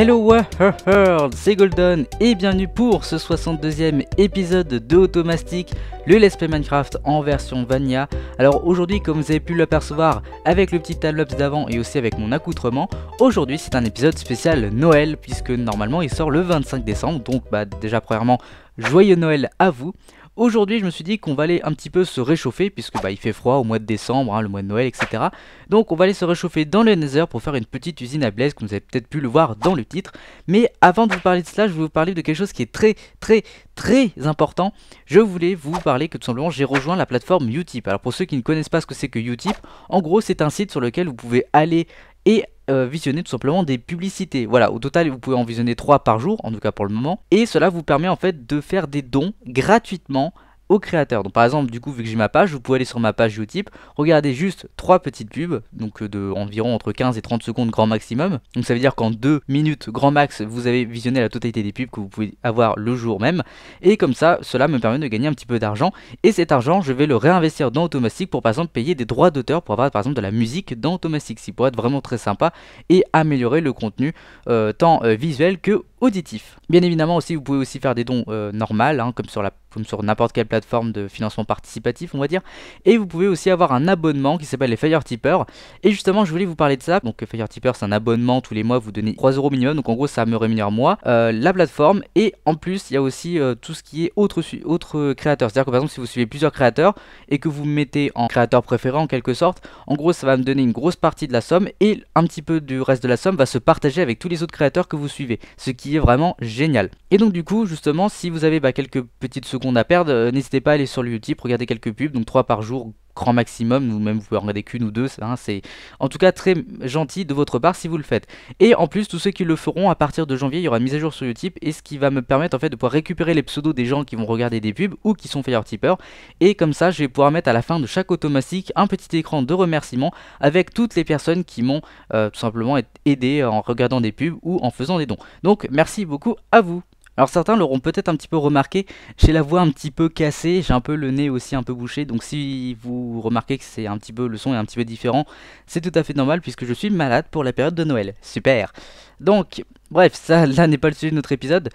Hello World, c'est Golden et bienvenue pour ce 62e épisode de Automastic, le Let's Play Minecraft en version Vania. Alors aujourd'hui, comme vous avez pu l'apercevoir avec le petit tableau d'avant et aussi avec mon accoutrement, aujourd'hui c'est un épisode spécial Noël puisque normalement il sort le 25 décembre, donc bah déjà premièrement joyeux Noël à vous. Aujourd'hui, je me suis dit qu'on va aller un petit peu se réchauffer, puisque bah, il fait froid au mois de décembre, hein, le mois de Noël, etc. Donc on va aller se réchauffer dans le Nether pour faire une petite usine à blaise, comme vous avez peut-être pu le voir dans le titre. Mais avant de vous parler de cela, je vais vous parler de quelque chose qui est très, très, très important. Je voulais vous parler que tout simplement, j'ai rejoint la plateforme Utip. Alors pour ceux qui ne connaissent pas ce que c'est que Utip, en gros, c'est un site sur lequel vous pouvez aller et euh, visionner tout simplement des publicités. Voilà, au total vous pouvez en visionner 3 par jour, en tout cas pour le moment, et cela vous permet en fait de faire des dons gratuitement au créateur. Donc par exemple, du coup, vu que j'ai ma page, vous pouvez aller sur ma page Utip, regarder juste trois petites pubs, donc euh, de environ entre 15 et 30 secondes grand maximum. Donc ça veut dire qu'en deux minutes grand max, vous avez visionné la totalité des pubs que vous pouvez avoir le jour même. Et comme ça, cela me permet de gagner un petit peu d'argent. Et cet argent, je vais le réinvestir dans automastique pour par exemple payer des droits d'auteur pour avoir par exemple de la musique dans automastique si pour être vraiment très sympa et améliorer le contenu euh, tant euh, visuel que auditif. Bien évidemment aussi, vous pouvez aussi faire des dons euh, normales, hein, comme sur la comme sur n'importe quelle plateforme de financement participatif, on va dire. Et vous pouvez aussi avoir un abonnement qui s'appelle les Fire Tipper. Et justement, je voulais vous parler de ça. Donc, Fire c'est un abonnement tous les mois, vous donnez 3 euros minimum. Donc, en gros, ça me rémunère moi, euh, la plateforme. Et en plus, il y a aussi euh, tout ce qui est autre, autre créateur. C'est-à-dire que par exemple, si vous suivez plusieurs créateurs et que vous mettez en créateur préféré en quelque sorte, en gros, ça va me donner une grosse partie de la somme et un petit peu du reste de la somme va se partager avec tous les autres créateurs que vous suivez. Ce qui est vraiment génial. Et donc du coup, justement, si vous avez bah, quelques petites secondes à perdre, euh, n'hésitez pas à aller sur le YouTube, regarder quelques pubs, donc trois par jour, grand maximum, ou même vous pouvez en regarder qu'une ou deux, hein, c'est en tout cas très gentil de votre part si vous le faites. Et en plus, tous ceux qui le feront, à partir de janvier, il y aura une mise à jour sur Utip, et ce qui va me permettre en fait de pouvoir récupérer les pseudos des gens qui vont regarder des pubs ou qui sont fire tipeurs, et comme ça, je vais pouvoir mettre à la fin de chaque automatique un petit écran de remerciement avec toutes les personnes qui m'ont euh, tout simplement aidé en regardant des pubs ou en faisant des dons. Donc merci beaucoup à vous alors certains l'auront peut-être un petit peu remarqué, j'ai la voix un petit peu cassée, j'ai un peu le nez aussi un peu bouché, donc si vous remarquez que c'est un petit peu le son est un petit peu différent, c'est tout à fait normal puisque je suis malade pour la période de Noël. Super. Donc bref, ça là n'est pas le sujet de notre épisode.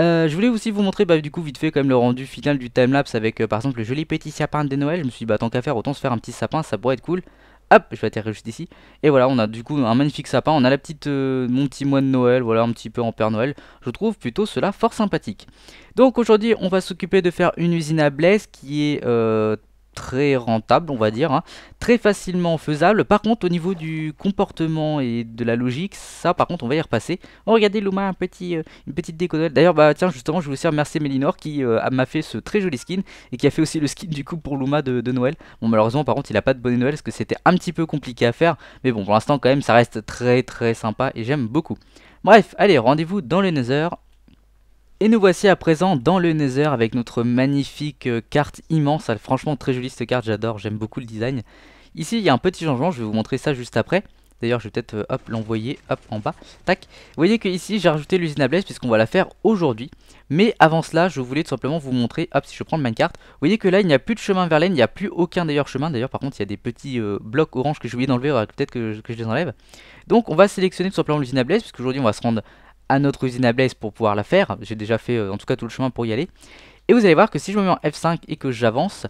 Euh, je voulais aussi vous montrer bah, du coup vite fait quand le rendu final du timelapse avec euh, par exemple le joli petit sapin de Noël. Je me suis dit bah tant qu'à faire autant se faire un petit sapin ça pourrait être cool. Hop, je vais atterrir juste ici. Et voilà, on a du coup un magnifique sapin. On a la petite, euh, mon petit mois de Noël, voilà, un petit peu en Père Noël. Je trouve plutôt cela fort sympathique. Donc aujourd'hui, on va s'occuper de faire une usine à Blaise qui est euh, très rentable, on va dire, hein. très facilement faisable. Par contre, au niveau du comportement et de la logique, ça, par contre, on va y repasser. Oh, regardez, Luma, un petit, euh, une petite déco D'ailleurs, bah tiens, justement, je voulais aussi remercier Melinor qui euh, m'a fait ce très joli skin et qui a fait aussi le skin du coup pour Luma de, Noël. Bon, malheureusement, par contre, il n'a pas de bonnet Noël parce que c'était un petit peu compliqué à faire. Mais bon, pour l'instant, quand même, ça reste très très sympa et j'aime beaucoup. Bref, allez, rendez-vous dans les Nether et nous voici à présent dans le Nether avec notre magnifique euh, carte immense, franchement très jolie cette carte, j'adore, j'aime beaucoup le design. Ici il y a un petit changement, je vais vous montrer ça juste après. D'ailleurs je vais peut-être euh, hop l'envoyer hop en bas, tac. Vous voyez que ici j'ai rajouté l'usine à blaze puisqu'on va la faire aujourd'hui. Mais avant cela je voulais tout simplement vous montrer, hop si je prends le carte. vous voyez que là il n'y a plus de chemin vers l'aine, il n'y a plus aucun d'ailleurs chemin. D'ailleurs par contre il y a des petits euh, blocs orange que j'ai oublié d'enlever, peut-être que, je les enlève. Donc on va sélectionner tout simplement l'usine à puisque puisqu'aujourd'hui on va se rendre à notre usine à Blaze pour pouvoir la faire. J'ai déjà fait euh, en tout cas tout le chemin pour y aller. Et vous allez voir que si je me mets en F5 et que j'avance,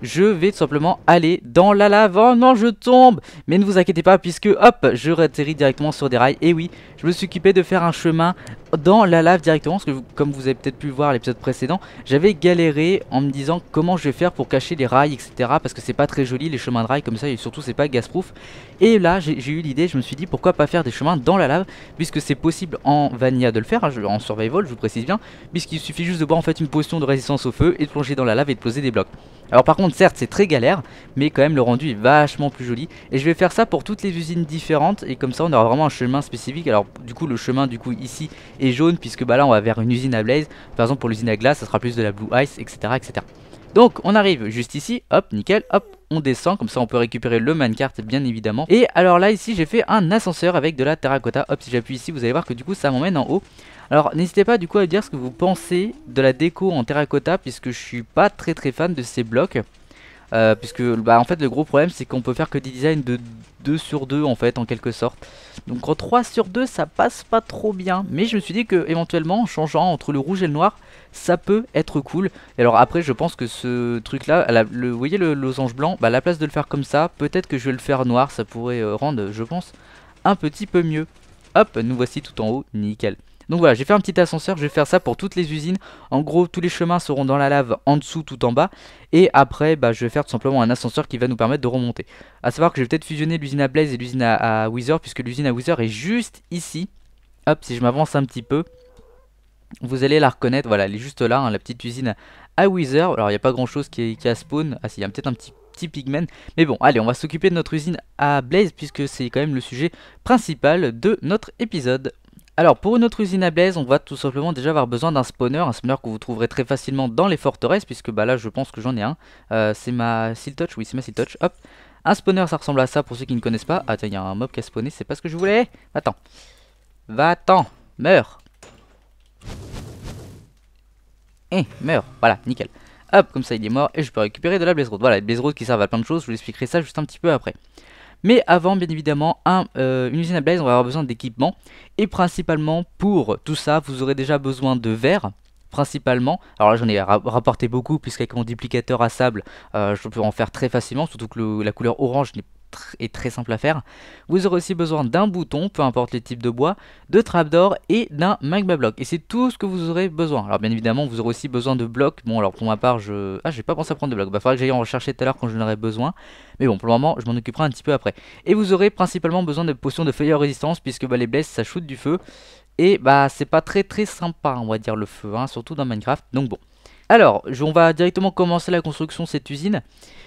je vais tout simplement aller dans la lave. Oh non, je tombe Mais ne vous inquiétez pas, puisque hop, je réatterris directement sur des rails. Et oui, je me suis occupé de faire un chemin dans la lave directement parce que comme vous avez peut-être pu voir l'épisode précédent j'avais galéré en me disant comment je vais faire pour cacher les rails etc parce que c'est pas très joli les chemins de rails comme ça et surtout c'est pas gasproof et là j'ai eu l'idée je me suis dit pourquoi pas faire des chemins dans la lave puisque c'est possible en vanilla de le faire hein, en survival je vous précise bien puisqu'il suffit juste de boire en fait une potion de résistance au feu et de plonger dans la lave et de poser des blocs alors par contre certes c'est très galère mais quand même le rendu est vachement plus joli et je vais faire ça pour toutes les usines différentes et comme ça on aura vraiment un chemin spécifique alors du coup le chemin du coup ici est jaune puisque bah là on va vers une usine à blaze. Par exemple pour l'usine à glace ça sera plus de la blue ice etc etc. Donc on arrive juste ici, hop nickel, hop on descend, comme ça on peut récupérer le minecart bien évidemment. Et alors là ici j'ai fait un ascenseur avec de la terracotta, hop si j'appuie ici vous allez voir que du coup ça m'emmène en haut. Alors n'hésitez pas du coup à dire ce que vous pensez de la déco en terracotta puisque je suis pas très très fan de ces blocs. Euh, puisque bah, en fait le gros problème c'est qu'on peut faire que des designs de 2 sur 2 en fait en quelque sorte. Donc en 3 sur 2 ça passe pas trop bien. Mais je me suis dit que éventuellement en changeant entre le rouge et le noir ça peut être cool. Et alors après je pense que ce truc là, le, vous voyez le losange blanc, bah, la place de le faire comme ça, peut-être que je vais le faire noir, ça pourrait euh, rendre je pense un petit peu mieux. Hop, nous voici tout en haut, nickel. Donc voilà, j'ai fait un petit ascenseur, je vais faire ça pour toutes les usines. En gros, tous les chemins seront dans la lave en dessous, tout en bas. Et après, bah, je vais faire tout simplement un ascenseur qui va nous permettre de remonter. A savoir que je vais peut-être fusionner l'usine à Blaze et l'usine à, Weezer, puisque l'usine à Wither est juste ici. Hop, si je m'avance un petit peu, vous allez la reconnaître. Voilà, elle est juste là, hein, la petite usine à Wither. Alors, il n'y a pas grand-chose qui, qui, a spawn. Ah si, il y a peut-être un petit Pigmen. Mais bon, allez, on va s'occuper de notre usine à Blaze puisque c'est quand même le sujet principal de notre épisode. Alors pour notre usine à blaze, on va tout simplement déjà avoir besoin d'un spawner, un spawner que vous trouverez très facilement dans les forteresses, puisque bah là je pense que j'en ai un. Euh, c'est ma seal touch, oui c'est ma seal touch, hop. Un spawner ça ressemble à ça pour ceux qui ne connaissent pas. attends ah, il y a un mob qui a spawné, c'est pas ce que je voulais. Attends, ten Va-t'en, meurs. Eh, meurs, voilà, nickel. Hop, comme ça il est mort et je peux récupérer de la blaze road. Voilà, les blaze roads qui servent à plein de choses, je vous expliquerai ça juste un petit peu après. Mais avant, bien évidemment, un, euh, une usine à blaze, on va avoir besoin d'équipement. Et principalement, pour tout ça, vous aurez déjà besoin de verre principalement. Alors là j'en ai rapporté beaucoup puisqu'avec mon duplicateur à sable euh, je peux en faire très facilement, surtout que la couleur orange n'est est très simple à faire. Vous aurez aussi besoin d'un bouton, peu importe le type de bois, de d'or et d'un magma block. Et c'est tout ce que vous aurez besoin. Alors bien évidemment, vous aurez aussi besoin de blocs. Bon alors pour ma part, je... Ah, j'ai pas pensé à prendre de blocs. Bah falloir que j'aille en rechercher tout à l'heure quand je aurai besoin. Mais bon, pour le moment, je m'en occuperai un petit peu après. Et vous aurez principalement besoin de potions de feuilleur résistance, puisque bah, les blesses, ça shoot du feu. Et bah c'est pas très très sympa on va dire le feu, hein, surtout dans Minecraft. Donc bon. Alors, on va directement commencer la construction de cette usine.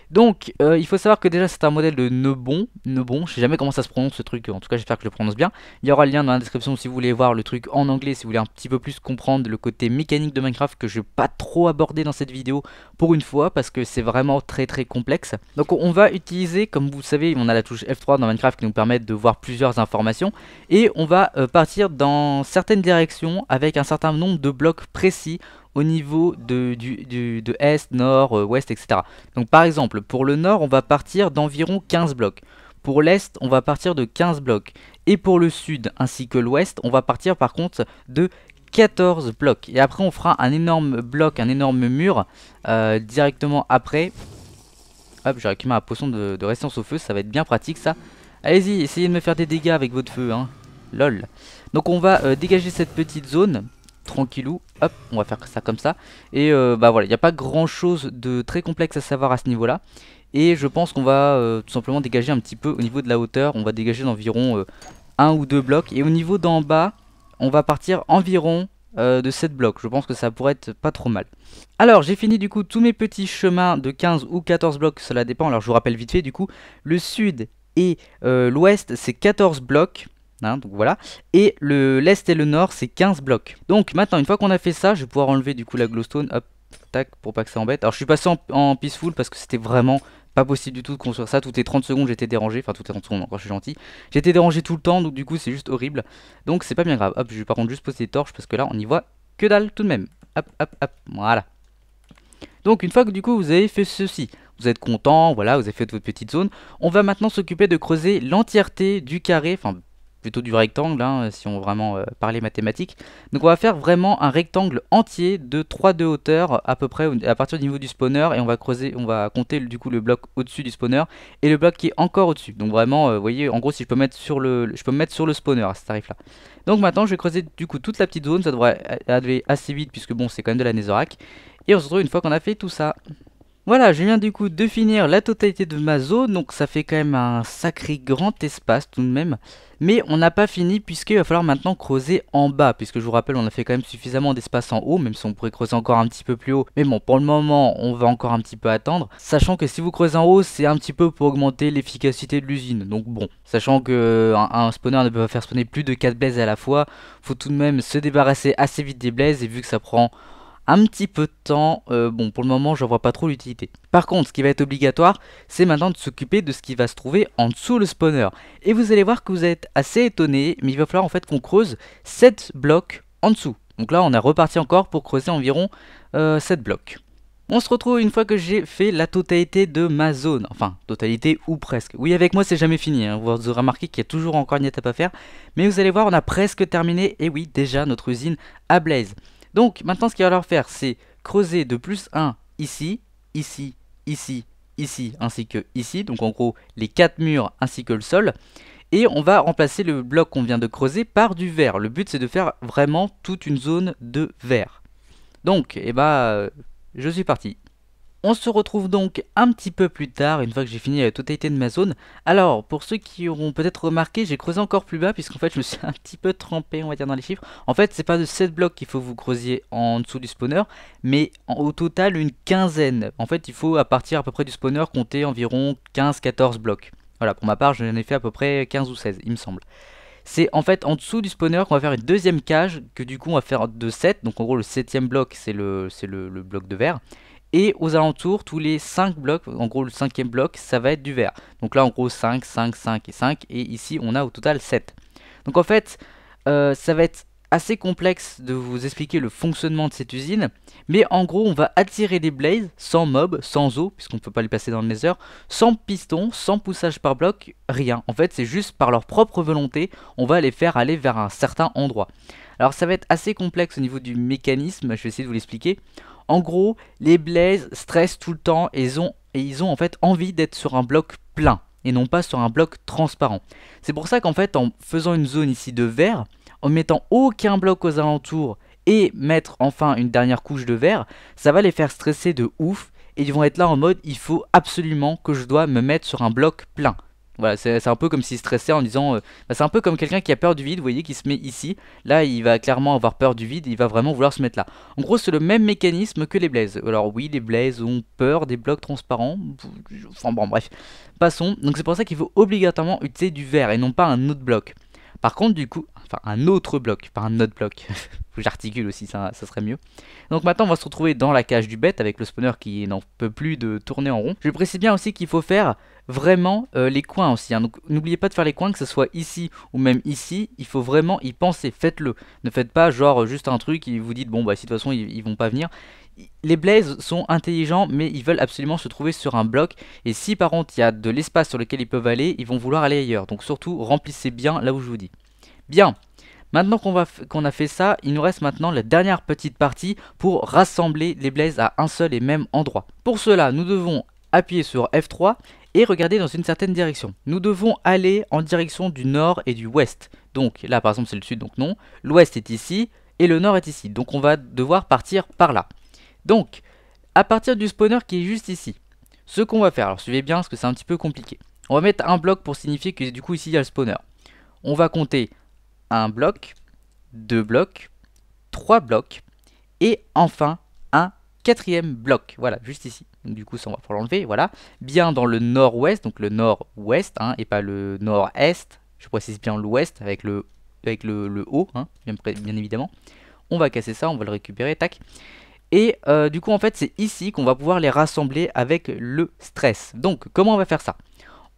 Donc, euh, il faut savoir que déjà, c'est un modèle de Nebon. Nebon, je sais jamais comment ça se prononce ce truc. En tout cas, j'espère que je le prononce bien. Il y aura le lien dans la description si vous voulez voir le truc en anglais, si vous voulez un petit peu plus comprendre le côté mécanique de Minecraft que je vais pas trop aborder dans cette vidéo pour une fois parce que c'est vraiment très très complexe. Donc, on va utiliser, comme vous savez, on a la touche F3 dans Minecraft qui nous permet de voir plusieurs informations et on va euh, partir dans certaines directions avec un certain nombre de blocs précis au niveau de, du, de est, nord, euh, ouest, etc. Donc par exemple, pour le nord, on va partir d'environ 15 blocs. Pour l'est, on va partir de 15 blocs. Et pour le sud ainsi que l'ouest, on va partir par contre de 14 blocs. Et après, on fera un énorme bloc, un énorme mur euh, directement après. Hop, j'ai récupéré ma potion de, résistance au feu, ça va être bien pratique ça. Allez-y, essayez de me faire des dégâts avec votre feu, hein. Lol. Donc on va euh, dégager cette petite zone, tranquillou hop, on va faire ça comme ça. Et euh, bah voilà, il n'y a pas grand chose de très complexe à savoir à ce niveau là. Et je pense qu'on va euh, tout simplement dégager un petit peu au niveau de la hauteur, on va dégager d'environ euh, un ou deux blocs. Et au niveau d'en bas, on va partir environ de 7 blocs. Je pense que ça pourrait être pas trop mal. Alors j'ai fini du coup tous mes petits chemins de 15 ou 14 blocs, cela dépend. Alors je vous rappelle vite fait du coup, le sud et l'ouest c'est 14 blocs. Hein, donc voilà. Et le l'est et le nord, c'est 15 blocs. Donc maintenant, une fois qu'on a fait ça, je vais pouvoir enlever du coup la glowstone. Hop, tac, pour pas que ça embête. Alors je suis passé en, peaceful parce que c'était vraiment pas possible du tout de construire ça. Toutes les 30 secondes, j'étais dérangé. Enfin, toutes les 30 secondes, encore, je suis gentil. J'étais dérangé tout le temps, donc du coup, c'est juste horrible. Donc c'est pas bien grave. Hop, je vais par contre juste poser des torches parce que là, on y voit que dalle tout de même. Hop, hop, hop, voilà. Donc une fois que du coup vous avez fait ceci, vous êtes content, voilà, vous avez fait votre petite zone, on va maintenant s'occuper de creuser l'entièreté du carré, enfin plutôt du rectangle, hein, si on vraiment euh, parler mathématiques. Donc on va faire vraiment un rectangle entier de 3 de hauteur à peu près à partir du niveau du spawner et on va creuser, on va compter du coup le bloc au-dessus du spawner et le bloc qui est encore au-dessus. Donc vraiment, euh, vous voyez, en gros si je peux mettre sur le, je peux me mettre sur le spawner à ce tarif-là. Donc maintenant je vais creuser du coup toute la petite zone, ça devrait euh, aller assez vite puisque bon c'est quand même de la netherrack. Et on se retrouve une fois qu'on a fait tout ça. Voilà, je viens du coup de finir la totalité de ma zone, donc ça fait quand même un sacré grand espace tout de même. Mais on n'a pas fini puisqu'il va falloir maintenant creuser en bas, puisque je vous rappelle on a fait quand même suffisamment d'espace en haut, même si on pourrait creuser encore un petit peu plus haut. Mais bon, pour le moment on va encore un petit peu attendre, sachant que si vous creusez en haut c'est un petit peu pour augmenter l'efficacité de l'usine. Donc bon, sachant que un, spawner ne peut pas faire spawner plus de 4 blazes à la fois, faut tout de même se débarrasser assez vite des blazes et vu que ça prend un petit peu de temps. Euh, bon, pour le moment, je vois pas trop l'utilité. Par contre, ce qui va être obligatoire, c'est maintenant de s'occuper de ce qui va se trouver en dessous le spawner. Et vous allez voir que vous êtes assez étonné, mais il va falloir en fait qu'on creuse 7 blocs en dessous. Donc là, on est reparti encore pour creuser environ 7 euh, blocs. On se retrouve une fois que j'ai fait la totalité de ma zone, enfin totalité ou presque. Oui avec moi c'est jamais fini, hein. vous aurez remarqué qu'il y a toujours encore une étape à faire, mais vous allez voir on a presque terminé, et oui déjà notre usine à Blaze. Donc maintenant ce qu'il va falloir faire c'est creuser de plus 1 ici, ici, ici, ici ainsi que ici. Donc en gros les 4 murs ainsi que le sol. Et on va remplacer le bloc qu'on vient de creuser par du vert. Le but c'est de faire vraiment toute une zone de vert. Donc, et eh bah, ben, euh, je suis parti. On se retrouve donc un petit peu plus tard, une fois que j'ai fini la euh, totalité de ma zone. Alors, pour ceux qui auront peut-être remarqué, j'ai creusé encore plus bas, puisqu'en fait, je me suis un petit peu trempé, on va dire, dans les chiffres. En fait, c'est pas de 7 blocs qu'il faut vous creuser en dessous du spawner, mais au total, une quinzaine. En fait, il faut, à partir à peu près du spawner, compter environ 15-14 blocs. Voilà, pour ma part, j'en ai fait à peu près 15 ou 16, il me semble c'est en fait en dessous du spawner qu'on va faire une deuxième cage que du coup on va faire de 7 donc en gros le septième bloc c'est le, le, bloc de verre et aux alentours, tous les 5 blocs, en gros le cinquième bloc, ça va être du vert. Donc là en gros 5, 5, 5 et 5. Et ici on a au total 7. Donc en fait, euh, ça va être assez complexe de vous expliquer le fonctionnement de cette usine. Mais en gros, on va attirer des blazes sans mob, sans eau, puisqu'on ne peut pas les passer dans le nether, sans piston, sans poussage par bloc, rien. En fait, c'est juste par leur propre volonté, on va les faire aller vers un certain endroit. Alors ça va être assez complexe au niveau du mécanisme, je vais essayer de vous l'expliquer. En gros, les blazes stressent tout le temps et ils ont, et ils ont en fait envie d'être sur un bloc plein et non pas sur un bloc transparent. C'est pour ça qu'en fait, en faisant une zone ici de verre, en mettant aucun bloc aux alentours et mettre enfin une dernière couche de verre, ça va les faire stresser de ouf et ils vont être là en mode il faut absolument que je dois me mettre sur un bloc plein. Voilà, c'est un peu comme s'il stressait en disant, euh, bah, c'est un peu comme quelqu'un qui a peur du vide, vous voyez, qui se met ici. Là, il va clairement avoir peur du vide, il va vraiment vouloir se mettre là. En gros, c'est le même mécanisme que les blazes. Alors oui, les blazes ont peur des blocs transparents. Enfin bon, bref, passons. Donc c'est pour ça qu'il faut obligatoirement utiliser du verre et non pas un autre bloc. Par contre, du coup, enfin un autre bloc, pas un autre bloc. J'articule aussi, ça, ça, serait mieux. Donc maintenant, on va se retrouver dans la cage du bête avec le spawner qui n'en peut plus de tourner en rond. Je précise bien aussi qu'il faut faire vraiment euh, les coins aussi. Hein. Donc n'oubliez pas de faire les coins, que ce soit ici ou même ici. Il faut vraiment y penser, faites-le. Ne faites pas genre euh, juste un truc et vous dites, bon bah si de toute façon ils, vont pas venir les blazes sont intelligents, mais ils veulent absolument se trouver sur un bloc. Et si par contre il y a de l'espace sur lequel ils peuvent aller, ils vont vouloir aller ailleurs. Donc surtout, remplissez bien là où je vous dis. Bien, maintenant qu'on qu'on a fait ça, il nous reste maintenant la dernière petite partie pour rassembler les blazes à un seul et même endroit. Pour cela, nous devons appuyer sur F3 et regarder dans une certaine direction. Nous devons aller en direction du nord et du ouest. Donc là par exemple c'est le sud donc non, l'ouest est ici et le nord est ici. Donc on va devoir partir par là. Donc à partir du spawner qui est juste ici, ce qu'on va faire, alors suivez bien parce que c'est un petit peu compliqué. On va mettre un bloc pour signifier que du coup ici il y a le spawner. On va compter un bloc, deux blocs, trois blocs, et enfin un quatrième bloc, voilà, juste ici. du coup, ça, on va pouvoir l'enlever, voilà. Bien dans le nord-ouest, donc le nord-ouest, hein, et pas le nord-est. Je précise bien l'ouest avec le, avec le, haut, hein, bien, évidemment. On va casser ça, on va le récupérer, tac. Et euh, du coup, en fait, c'est ici qu'on va pouvoir les rassembler avec le stress. Donc, comment on va faire ça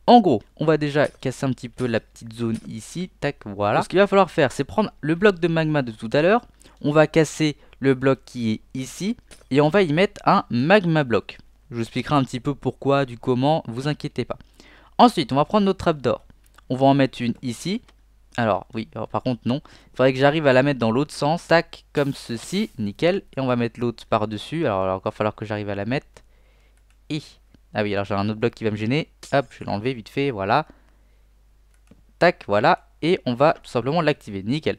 en gros, on va déjà casser un petit peu la petite zone ici, tac, voilà. Ce qu'il va falloir faire, c'est prendre le bloc de magma de tout à l'heure, on va casser le bloc qui est ici, et on va y mettre un magma bloc. Je vous expliquerai un petit peu pourquoi, du comment, vous inquiétez pas. Ensuite, on va prendre notre trappe d'or. On va en mettre une ici. Alors, oui, par contre, non. Il faudrait que j'arrive à la mettre dans l'autre sens, tac, comme ceci, nickel. Et on va mettre l'autre par-dessus. Alors, il va encore falloir que j'arrive à la mettre. Et ah oui, alors j'ai un autre bloc qui va me gêner. Hop, je vais l'enlever vite fait, voilà. Tac, voilà. Et on va tout simplement l'activer. Nickel.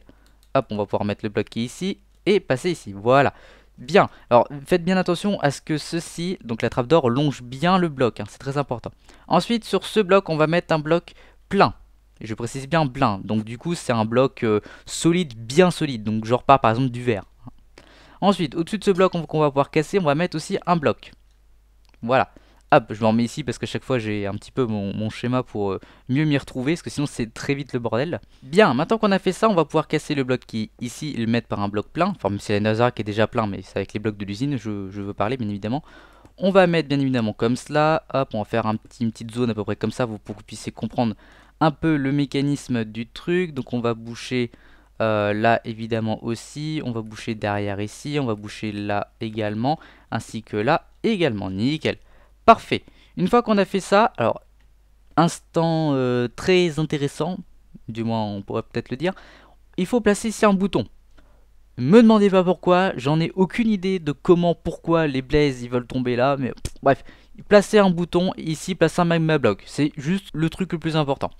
Hop, on va pouvoir mettre le bloc qui est ici et passer ici. Voilà. Bien. Alors, faites bien attention à ce que ceci, donc la trappe d'or, longe bien le bloc. Hein. C'est très important. Ensuite, sur ce bloc, on va mettre un bloc plein. Je précise bien plein. Donc du coup, c'est un bloc euh, solide, bien solide. Donc genre repars par exemple du verre. Ensuite, au-dessus de ce bloc qu'on va pouvoir casser, on va mettre aussi un bloc. Voilà. Ah, bah, je m'en mets ici parce que chaque fois j'ai un petit peu mon, schéma pour euh, mieux m'y retrouver, parce que sinon c'est très vite le bordel. Bien, maintenant qu'on a fait ça, on va pouvoir casser le bloc qui ici, le mettre par un bloc plein, enfin même si la qui est déjà plein, mais c'est avec les blocs de l'usine, je, je veux parler bien évidemment. On va mettre bien évidemment comme cela, hop, on va faire une petite zone à peu près comme ça pour que vous puissiez comprendre un peu le mécanisme du truc. Donc on va boucher euh, là évidemment aussi, on va boucher derrière ici, on va boucher là également, ainsi que là également, nickel. Parfait. Une fois qu'on a fait ça, alors, instant euh, très intéressant, du moins on pourrait peut-être le dire, il faut placer ici un bouton. Me demandez pas pourquoi, j'en ai aucune idée de comment, pourquoi les blazes, ils veulent tomber là, mais bref. Placez un bouton, ici placez un magma bloc. c'est juste le truc le plus important.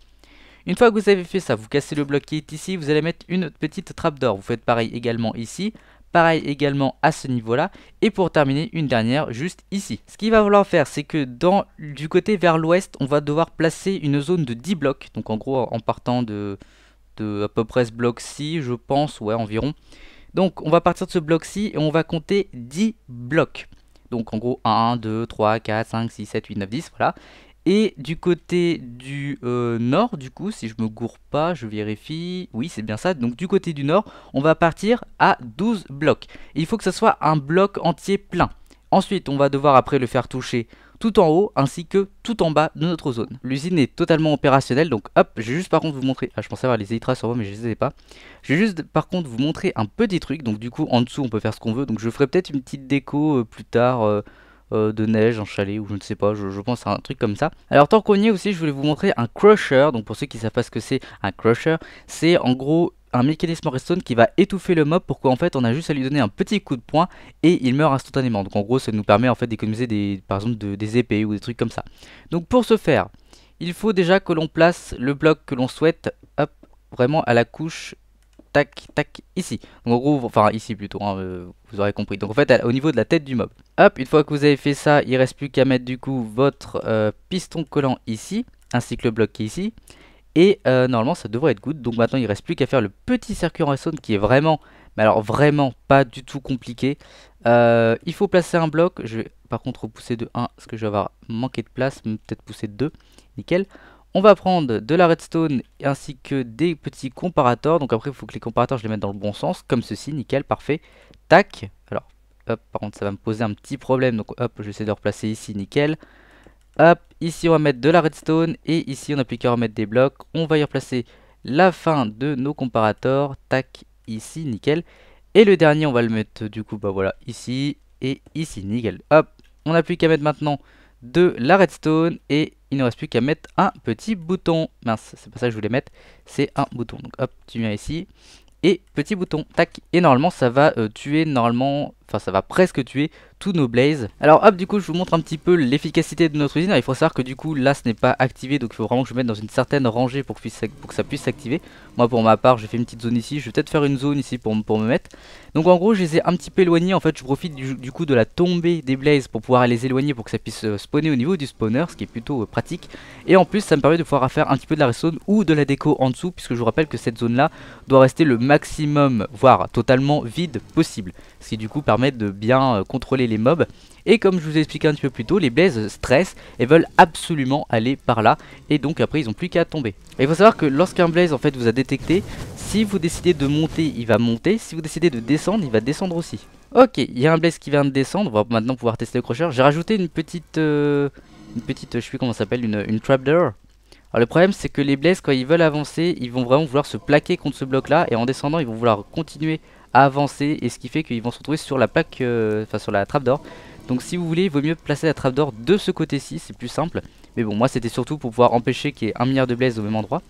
Une fois que vous avez fait ça, vous cassez le bloc qui est ici, vous allez mettre une petite trappe d'or. Vous faites pareil également ici. Pareil également à ce niveau-là. Et pour terminer, une dernière juste ici. Ce qu'il va falloir faire, c'est que dans, du côté vers l'ouest, on va devoir placer une zone de 10 blocs. Donc en gros, en partant de, de à peu près ce bloc-ci, je pense, ouais, environ. Donc on va partir de ce bloc-ci et on va compter 10 blocs. Donc en gros 1, 2, 3, 4, 5, 6, 7, 8, 9, 10, voilà. Et du côté du euh, nord, du coup, si je me gourre pas, je vérifie. Oui, c'est bien ça. Donc du côté du nord, on va partir à 12 blocs. il faut que ce soit un bloc entier plein. Ensuite, on va devoir après le faire toucher tout en haut ainsi que tout en bas de notre zone. L'usine est totalement opérationnelle, donc hop, je vais juste par contre vous montrer... Ah, je pensais avoir les élytras sur moi, mais je les ai pas. Je vais juste par contre vous montrer un petit truc, donc du coup en dessous on peut faire ce qu'on veut, donc je ferai peut-être une petite déco euh, plus tard... Euh, euh, de neige, en chalet ou je ne sais pas, je, pense à un truc comme ça. Alors tant qu'on y est aussi, je voulais vous montrer un crusher, donc pour ceux qui savent pas ce que c'est un crusher, c'est en gros un mécanisme redstone qui va étouffer le mob pourquoi en fait on a juste à lui donner un petit coup de poing et il meurt instantanément. Donc en gros ça nous permet en fait d'économiser des par exemple de, des épées ou des trucs comme ça. Donc pour ce faire, il faut déjà que l'on place le bloc que l'on souhaite vraiment à la couche tac, tac, ici. en gros, enfin ici plutôt, hein, euh, vous aurez compris. Donc en fait, au niveau de la tête du mob. Hop, une fois que vous avez fait ça, il ne reste plus qu'à mettre du coup votre euh, piston collant ici, ainsi que le bloc qui est ici. Et euh, normalement, ça devrait être good. Donc maintenant, il ne reste plus qu'à faire le petit circuit en redstone qui est vraiment, mais alors vraiment pas du tout compliqué. il faut placer un bloc. Je vais par contre repousser de 1 parce que je vais avoir manqué de place, peut-être pousser de 2. Nickel. On va prendre de la redstone ainsi que des petits comparateurs. Donc après, il faut que les comparateurs, je les mette dans le bon sens. Comme ceci, nickel, parfait. Tac. Alors, hop, par contre, ça va me poser un petit problème. Donc hop, je vais essayer de replacer ici, nickel. Hop, ici on va mettre de la redstone et ici on n'a plus qu'à remettre des blocs. On va y replacer la fin de nos comparateurs. Tac, ici, nickel. Et le dernier, on va le mettre du coup, bah voilà, ici et ici, nickel. Hop, on n'a plus qu'à mettre maintenant de la redstone et il ne reste plus qu'à mettre un petit bouton. Mince, c'est pas ça que je voulais mettre, c'est un bouton. Donc hop, tu viens ici et petit bouton, tac. Et normalement ça va euh, tuer, normalement, enfin ça va presque tuer nos blazes. Alors hop, du coup, je vous montre un petit peu l'efficacité de notre usine. il faut savoir que du coup, là, ce n'est pas activé, donc il faut vraiment que je mette dans une certaine rangée pour que, puisse, que ça puisse s'activer. Moi, pour ma part, j'ai fait une petite zone ici. Je vais peut-être faire une zone ici pour, pour me mettre. Donc en gros, je les ai un petit peu éloignés. En fait, je profite du, coup de la tombée des blazes pour pouvoir les éloigner pour que ça puisse euh, spawner au niveau du spawner, ce qui est plutôt euh, pratique. Et en plus, ça me permet de pouvoir faire un petit peu de la respawn ou de la déco en dessous, puisque je vous rappelle que cette zone-là doit rester le maximum, voire totalement vide possible. Ce qui du coup permet de bien euh, contrôler les mob mobs. Et comme je vous ai expliqué un petit peu plus tôt, les Blazes stressent et veulent absolument aller par là. Et donc après, ils n'ont plus qu'à tomber. il faut savoir que lorsqu'un Blaze en fait vous a détecté, si vous décidez de monter, il va monter. Si vous décidez de descendre, il va descendre aussi. Ok, il y a un Blaze qui vient de descendre. On va maintenant pouvoir tester le crusher J'ai rajouté une petite... Euh, une petite, je sais plus comment ça s'appelle, une, trapdoor Alors le problème c'est que les blazes quand ils veulent avancer ils vont vraiment vouloir se plaquer contre ce bloc là et en descendant ils vont vouloir continuer avancer et ce qui fait qu'ils vont se retrouver sur la plaque, euh, enfin sur la trappe d'or. Donc si vous voulez, il vaut mieux placer la trappe d'or de ce côté-ci, c'est plus simple. Mais bon, moi c'était surtout pour pouvoir empêcher qu'il y ait un milliard de blaze au même endroit.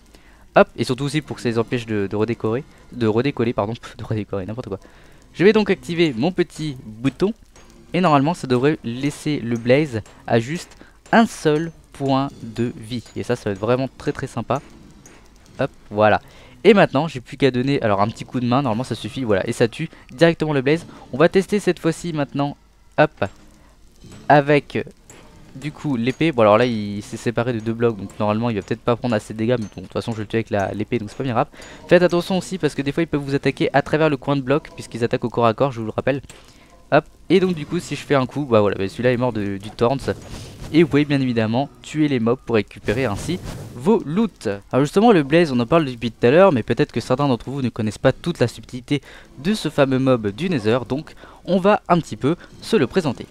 Hop, et surtout aussi pour que ça les empêche de, de redécorer, de redécoller, pardon, de redécorer, n'importe quoi. Je vais donc activer mon petit bouton, et normalement ça devrait laisser le blaze à juste un seul point de vie. Et ça, ça va être vraiment très très sympa. Hop, voilà. Et maintenant, j'ai plus qu'à donner alors un petit coup de main, normalement ça suffit, voilà, et ça tue directement le blaze. On va tester cette fois-ci maintenant, hop, avec du coup l'épée. Bon alors là il s'est séparé de deux blocs donc normalement il va peut-être pas prendre assez de dégâts mais bon, de toute façon je le tue avec l'épée donc c'est pas bien grave. Faites attention aussi parce que des fois ils peuvent vous attaquer à travers le coin de bloc puisqu'ils attaquent au corps à corps je vous le rappelle. Hop et donc du coup si je fais un coup bah voilà bah, celui-là est mort de, du torrent et vous bien évidemment tuer les mobs pour récupérer ainsi vos loot. Alors justement le blaze on en parle depuis tout à l'heure mais peut-être que certains d'entre vous ne connaissent pas toute la subtilité de ce fameux mob du nether donc on va un petit peu se le présenter.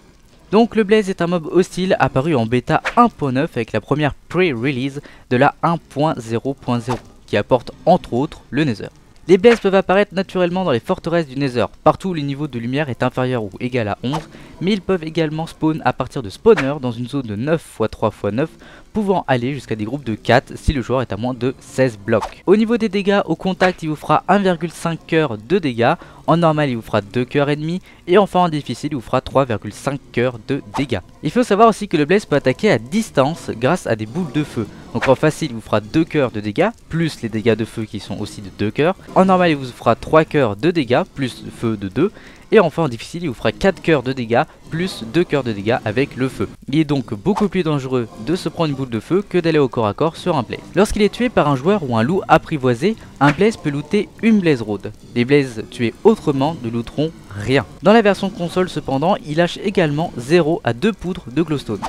Donc le Blaze est un mob hostile apparu en bêta 1.9 avec la première pre-release de la 1.0.0 qui apporte entre autres le Nether. Les blazes peuvent apparaître naturellement dans les forteresses du Nether, partout où le niveau de lumière est inférieur ou égal à 11, mais ils peuvent également spawn à partir de spawners dans une zone de 9 x 3 x 9 pouvant aller jusqu'à des groupes de 4 si le joueur est à moins de 16 blocs. Au niveau des dégâts, au contact il vous fera 1,5 cœur de dégâts, en normal il vous fera 2 cœurs et demi, et enfin en difficile il vous fera 3,5 cœurs de dégâts. Il faut savoir aussi que le Blaze peut attaquer à distance grâce à des boules de feu. Donc en facile il vous fera 2 cœurs de dégâts, plus les dégâts de feu qui sont aussi de 2 cœurs. En normal il vous fera 3 cœurs de dégâts, plus feu de 2, et enfin en difficile il vous fera 4 coeurs de dégâts plus 2 coeurs de dégâts avec le feu. Il est donc beaucoup plus dangereux de se prendre une boule de feu que d'aller au corps à corps sur un blaze. Lorsqu'il est tué par un joueur ou un loup apprivoisé, un blaze peut looter une blaze road. Les blazes tués autrement ne looteront rien. Dans la version console cependant, il lâche également 0 à 2 poudres de glowstone.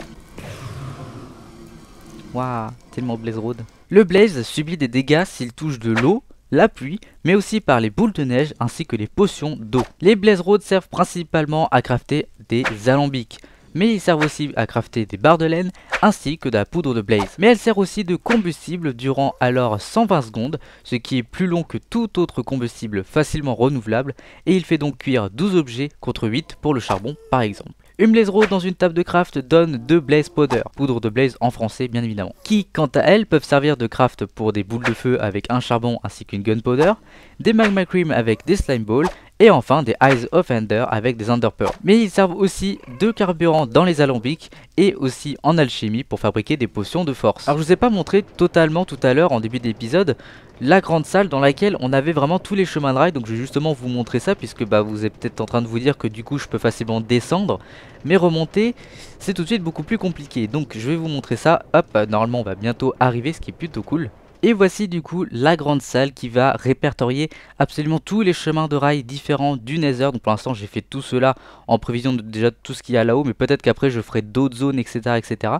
Waouh, tellement blaze road. Le blaze subit des dégâts s'il touche de l'eau la pluie, mais aussi par les boules de neige ainsi que les potions d'eau. Les Blaze servent principalement à crafter des alambics, mais ils servent aussi à crafter des barres de laine ainsi que de la poudre de blaze. Mais elle sert aussi de combustible durant alors 120 secondes, ce qui est plus long que tout autre combustible facilement renouvelable, et il fait donc cuire 12 objets contre 8 pour le charbon par exemple. Une blaze rose dans une table de craft donne deux blaze powder, poudre de blaze en français bien évidemment, qui quant à elle, peuvent servir de craft pour des boules de feu avec un charbon ainsi qu'une gunpowder, des magma cream avec des slime balls et enfin des Eyes of Ender avec des Underpur. Mais ils servent aussi de carburant dans les alambics et aussi en alchimie pour fabriquer des potions de force. Alors je vous ai pas montré totalement tout à l'heure en début d'épisode la grande salle dans laquelle on avait vraiment tous les chemins de rail donc je vais justement vous montrer ça puisque bah, vous êtes peut-être en train de vous dire que du coup je peux facilement descendre mais remonter c'est tout de suite beaucoup plus compliqué donc je vais vous montrer ça hop normalement on va bientôt arriver ce qui est plutôt cool et voici du coup la grande salle qui va répertorier absolument tous les chemins de rail différents du Nether. Donc pour l'instant j'ai fait tout cela en prévision de déjà tout ce qu'il y a là-haut, mais peut-être qu'après je ferai d'autres zones, etc., etc.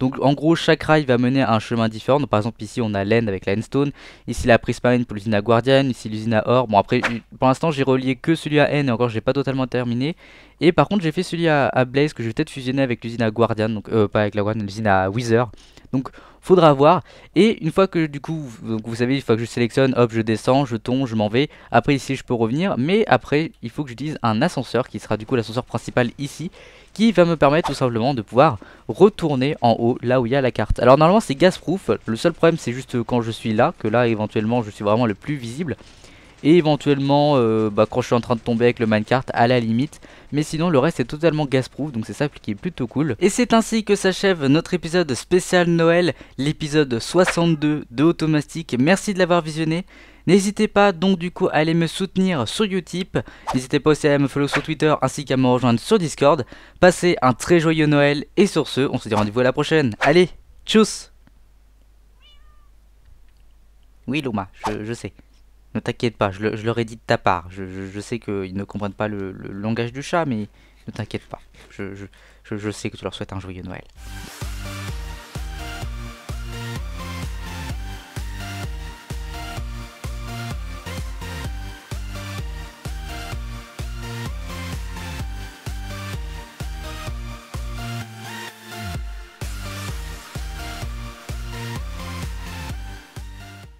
Donc en gros chaque rail va mener à un chemin différent. Donc par exemple ici on a l'End avec la Endstone, ici la Prismarine pour l'usine à Guardian, ici l'usine à Or. Bon après pour l'instant j'ai relié que celui à N et encore j'ai pas totalement terminé. Et par contre j'ai fait celui à, à, Blaze que je vais peut-être fusionner avec l'usine à Guardian, donc euh, pas avec la Guardian, l'usine à Wither. Donc faudra voir. Et une fois que du coup, vous savez, une fois que je sélectionne, hop, je descends, je tombe, je m'en vais. Après ici, je peux revenir, mais après, il faut que j'utilise un ascenseur qui sera du coup l'ascenseur principal ici, qui va me permettre tout simplement de pouvoir retourner en haut, là où il y a la carte. Alors normalement, c'est proof Le seul problème, c'est juste quand je suis là, que là, éventuellement, je suis vraiment le plus visible et éventuellement euh, bah, quand je suis en train de tomber avec le minecart à la limite mais sinon le reste est totalement gasproof donc c'est ça qui est plutôt cool et c'est ainsi que s'achève notre épisode spécial Noël l'épisode 62 de Automastic merci de l'avoir visionné N'hésitez pas donc du coup à aller me soutenir sur Utip, n'hésitez pas aussi à me follow sur Twitter ainsi qu'à me rejoindre sur Discord. Passez un très joyeux Noël et sur ce, on se dit rendez-vous à la prochaine. Allez, tchuss Oui Luma, je sais. Ne t'inquiète pas, je, leur ai dit de ta part. Je, sais qu'ils ne comprennent pas le, le, langage du chat, mais ne t'inquiète pas. Je, sais que tu leur souhaites un joyeux Noël.